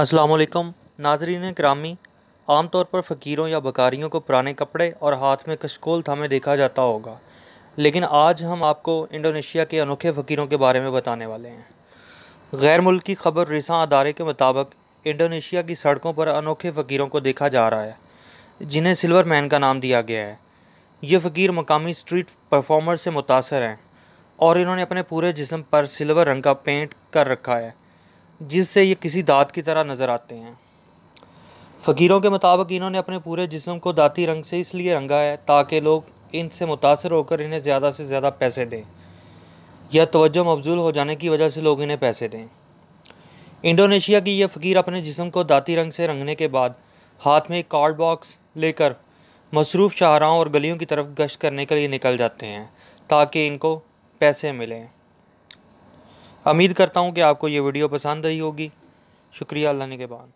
असलकम नाजरीन करामी तौर पर फ़कीरों या बकारियों को पुराने कपड़े और हाथ में कशकोल थामे देखा जाता होगा लेकिन आज हम आपको इंडोनेशिया के अनोखे फ़कीरों के बारे में बताने वाले हैं गैर मुल्की खबर रिसा अदारे के मुताबिक इंडोनेशिया की सड़कों पर अनोखे फ़कीरों को देखा जा रहा है जिन्हें सिल्वर मैन का नाम दिया गया है ये फ़कीर मकामी स्ट्रीट परफॉर्मर से मुतासर हैं और इन्होंने अपने पूरे जिसम पर सिल्वर रंग का पेंट कर रखा है जिससे ये किसी दांत की तरह नज़र आते हैं फ़कीरों के मुताबिक इन्होंने अपने पूरे जिसम को दाती रंग से इसलिए रंगा है ताकि लोग इनसे मुतासर होकर इन्हें ज़्यादा से ज़्यादा पैसे दें या तवज्जो मबजूल हो जाने की वजह से लोग इन्हें पैसे दें इंडोनेशिया की यह फ़कीर अपने जिसम को दाती रंग से रंगने के बाद हाथ में एक कार्ड बॉक्स लेकर मसरूफ़ शाहराओं और गलियों की तरफ गश्त करने के लिए निकल जाते हैं ताकि इनको पैसे मिलें उम्मीद करता हूँ कि आपको ये वीडियो पसंद आई होगी शुक्रिया अल्लाह ने के बाद